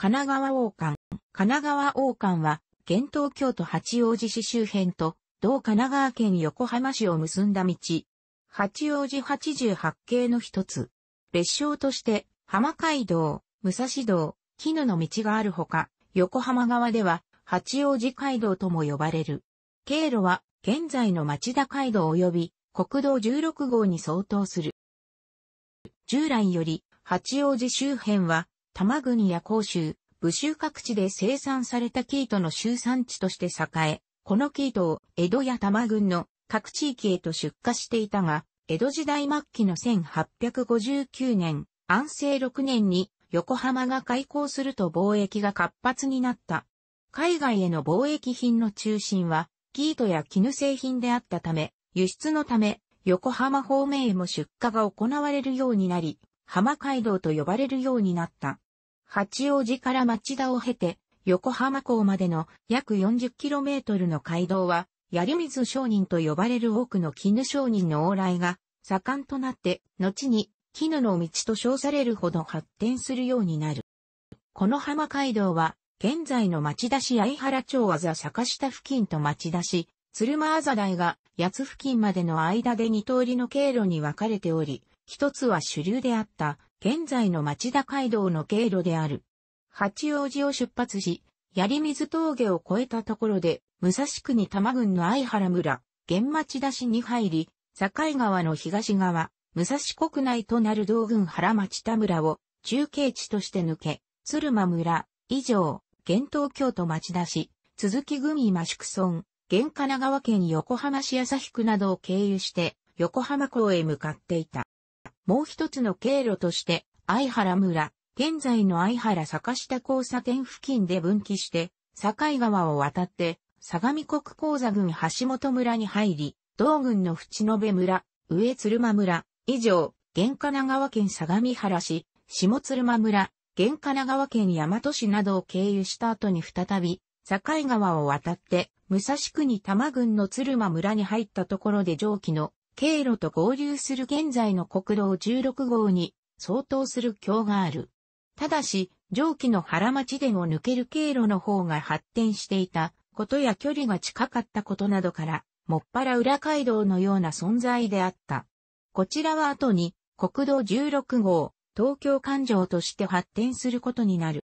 神奈川王冠。神奈川王冠は、現東京都八王子市周辺と、同神奈川県横浜市を結んだ道。八王子八十八景の一つ。別称として、浜街道、武蔵道、絹の道があるほか、横浜側では、八王子街道とも呼ばれる。経路は、現在の町田街道及び、国道16号に相当する。従来より、八王子周辺は、玉国や甲州、武州各地で生産された生糸の集産地として栄え、この生糸を江戸や玉群の各地域へと出荷していたが、江戸時代末期の1859年、安政6年に横浜が開港すると貿易が活発になった。海外への貿易品の中心は、生糸や絹製品であったため、輸出のため、横浜方面へも出荷が行われるようになり、浜街道と呼ばれるようになった。八王子から町田を経て、横浜港までの約4 0トルの街道は、槍水商人と呼ばれる多くの絹商人の往来が盛んとなって、後に絹の道と称されるほど発展するようになる。この浜街道は、現在の町田市相原町あざ坂下付近と町田市、鶴間あざ台が八つ付近までの間で二通りの経路に分かれており、一つは主流であった現在の町田街道の経路である。八王子を出発し、槍水峠を越えたところで、武蔵国多摩郡の相原村、現町田市に入り、境川の東側、武蔵国内となる道郡原町田村を中継地として抜け、鶴間村、以上、現東京都町田市、続き組益宿村、現神奈川県横浜市旭区などを経由して、横浜港へ向かっていた。もう一つの経路として、相原村、現在の相原坂下交差点付近で分岐して、境川を渡って、相模国鉱座郡橋本村に入り、同郡の淵延村、上鶴間村、以上、現神奈川県相模原市、下鶴間村、現神奈川県大和市などを経由した後に再び、境川を渡って、武蔵国多摩郡の鶴間村に入ったところで上記の経路と合流する現在の国道16号に相当する橋がある。ただし、上記の原町殿を抜ける経路の方が発展していたことや距離が近かったことなどから、もっぱら裏街道のような存在であった。こちらは後に国道16号、東京環状として発展することになる。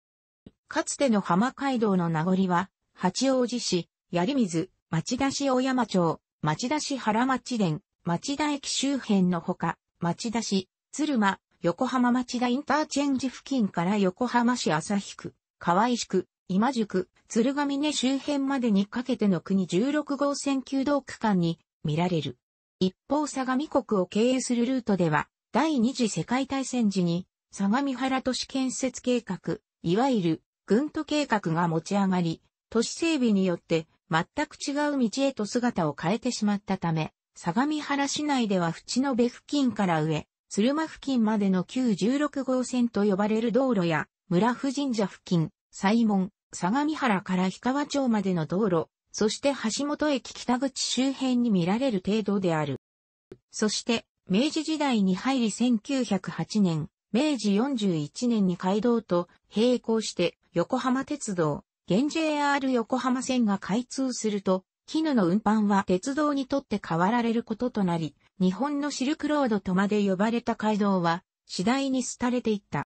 かつての浜街道の名残は、八王子市、槍水、町田市小山町、町田市原町殿、町田駅周辺のほか、町田市、鶴間、横浜町田インターチェンジ付近から横浜市旭区、河合宿、今宿、鶴ヶ峰周辺までにかけての国16号線旧道区間に見られる。一方相模国を経営するルートでは、第二次世界大戦時に、相模原都市建設計画、いわゆる、軍都計画が持ち上がり、都市整備によって、全く違う道へと姿を変えてしまったため、相模原市内では淵の辺付近から上、鶴間付近までの旧16号線と呼ばれる道路や、村府神社付近、西門、相模原から氷川町までの道路、そして橋本駅北口周辺に見られる程度である。そして、明治時代に入り1908年、明治41年に街道と並行して横浜鉄道、現 JR 横浜線が開通すると、絹の運搬は鉄道にとって変わられることとなり、日本のシルクロードとまで呼ばれた街道は、次第に廃れていった。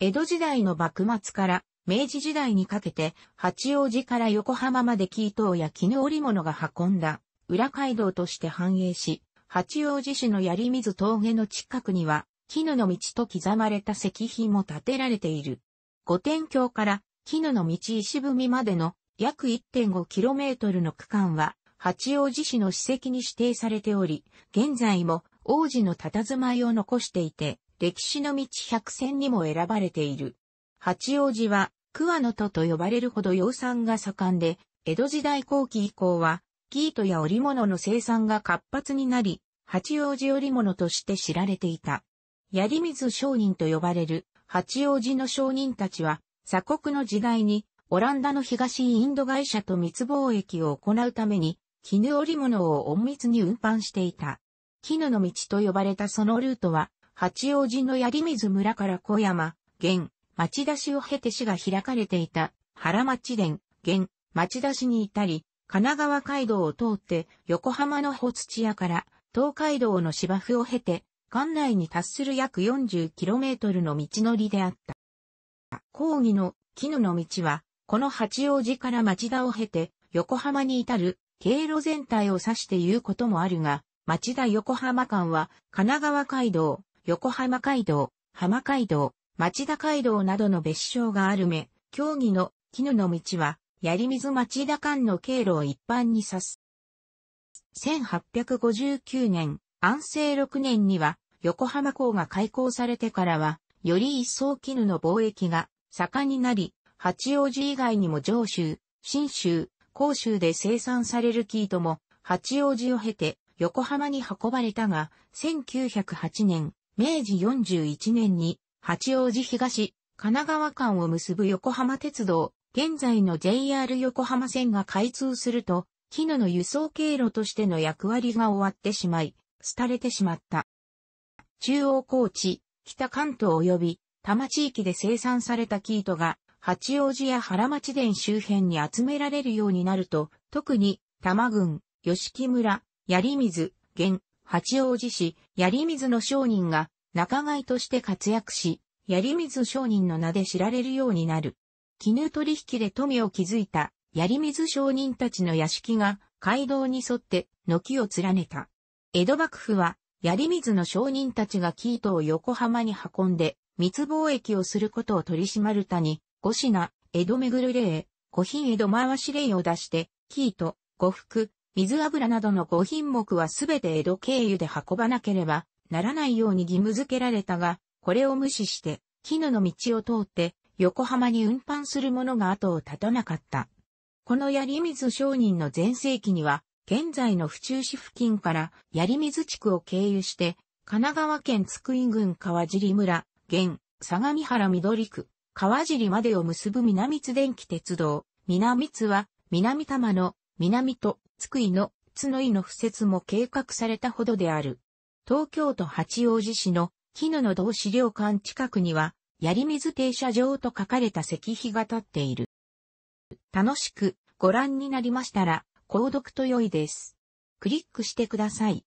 江戸時代の幕末から明治時代にかけて、八王子から横浜まで木糸や絹織物が運んだ裏街道として繁栄し、八王子市の槍水峠の近くには、絹の道と刻まれた石碑も建てられている。御殿橋から絹の道石踏みまでの約 1.5km の区間は、八王子市の史跡に指定されており、現在も王子の佇まいを残していて、歴史の道百選にも選ばれている。八王子は、桑野都と呼ばれるほど養蚕が盛んで、江戸時代後期以降は、生糸や織物の生産が活発になり、八王子織物として知られていた。槍水商人と呼ばれる八王子の商人たちは、鎖国の時代にオランダの東インド会社と密貿易を行うために、絹織物を隠密に運搬していた。絹の道と呼ばれたそのルートは、八王子の槍水村から小山、現、町田市を経て市が開かれていた、原町田、現、町田市に至り、神奈川街道を通って横浜の穂土屋から東海道の芝生を経て、館内に達する約 40km の道のりであった。講義の絹の道はこの八王子から町田を経て、横浜に至る経路全体を指して言うこともあるが、町田横浜間は、神奈川街道、横浜街道、浜街道、町田街道などの別称があるめ、競技の絹の道は、槍水町田間の経路を一般に指す。1859年、安政6年には、横浜港が開港されてからは、より一層絹の貿易が盛んになり、八王子以外にも上州、新州、甲州で生産される生糸も、八王子を経て横浜に運ばれたが、1908年、明治41年に、八王子東、神奈川間を結ぶ横浜鉄道、現在の JR 横浜線が開通すると、絹の輸送経路としての役割が終わってしまい、廃れてしまった。中央高地、北関東及び多摩地域で生産された生糸が八王子や原町殿周辺に集められるようになると、特に、多摩郡、吉木村、槍水、現、八王子市、槍水の商人が、仲買として活躍し、槍水商人の名で知られるようになる。絹取引で富を築いた、槍水商人たちの屋敷が、街道に沿って、軒を連ねた。江戸幕府は、槍水の商人たちが生糸を横浜に運んで、密貿易をすることを取り締まるたに、五品、江戸巡る例、五品江戸回し例を出して、生と五服、水油などの五品目はすべて江戸経由で運ばなければならないように義務付けられたが、これを無視して、絹の道を通って横浜に運搬する者が後を絶たなかった。この槍水商人の前世紀には、現在の府中市付近から槍水地区を経由して、神奈川県津久井郡川尻村、現、相模原緑区、川尻までを結ぶ南津電気鉄道。南津は、南玉の、南と、津久井の、津の井の付設も計画されたほどである。東京都八王子市の、絹の道資料館近くには、槍水停車場と書かれた石碑が立っている。楽しくご覧になりましたら、購読と良いです。クリックしてください。